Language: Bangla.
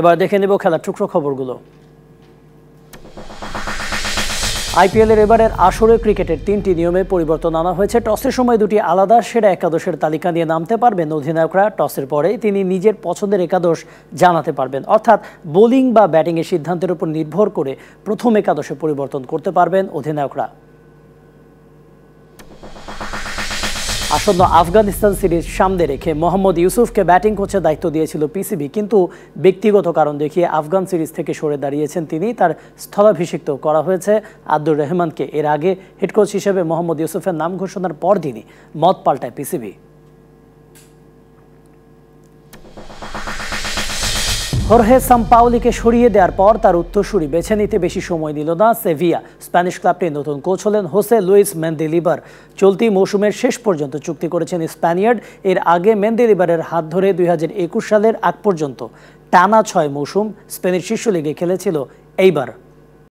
এবার দেখে নেব খেলার টুকরো খবরগুলো আইপিএলের এবারের আসরে ক্রিকেটের তিনটি নিয়মে পরিবর্তন আনা হয়েছে টসের সময় দুটি আলাদা সেরা একাদশের তালিকা নিয়ে নামতে পারবেন অধিনায়করা টসের পরে তিনি নিজের পছন্দের একাদশ জানাতে পারবেন অর্থাৎ বোলিং বা ব্যাটিংয়ের সিদ্ধান্তের উপর নির্ভর করে প্রথম একাদশে পরিবর্তন করতে পারবেন অধিনায়করা আসন্ন আফগানিস্তান সিরিজ সামনে রেখে মোহাম্মদ ইউসুফকে ব্যাটিং কোচের দায়িত্ব দিয়েছিল পিসিবি কিন্তু ব্যক্তিগত কারণ দেখিয়ে আফগান সিরিজ থেকে সরে দাঁড়িয়েছেন তিনি তার স্থলাভিষিক্ত করা হয়েছে আব্দুর রহমানকে এর আগে হেড কোচ হিসেবে মোহাম্মদ ইউসুফের নাম ঘোষণার পর দিনই মত পাল্টায় পিসিবি হরহে সাম্পাওলিকে সরিয়ে দেওয়ার পর তার উত্তরসূরি বেছে নিতে বেশি সময় নিল না সেভিয়া স্প্যানিশ ক্লাবটির নতুন কোচ হলেন হোসে লুইস মেন্দেলিবার চলতি মৌসুমের শেষ পর্যন্ত চুক্তি করেছেন স্প্যানিয়ার্ড এর আগে মেন্দেলিবারের হাত ধরে দুই সালের আগ পর্যন্ত টানা ছয় মৌসুম স্পেনের শীর্ষ লিগে খেলেছিল এইবার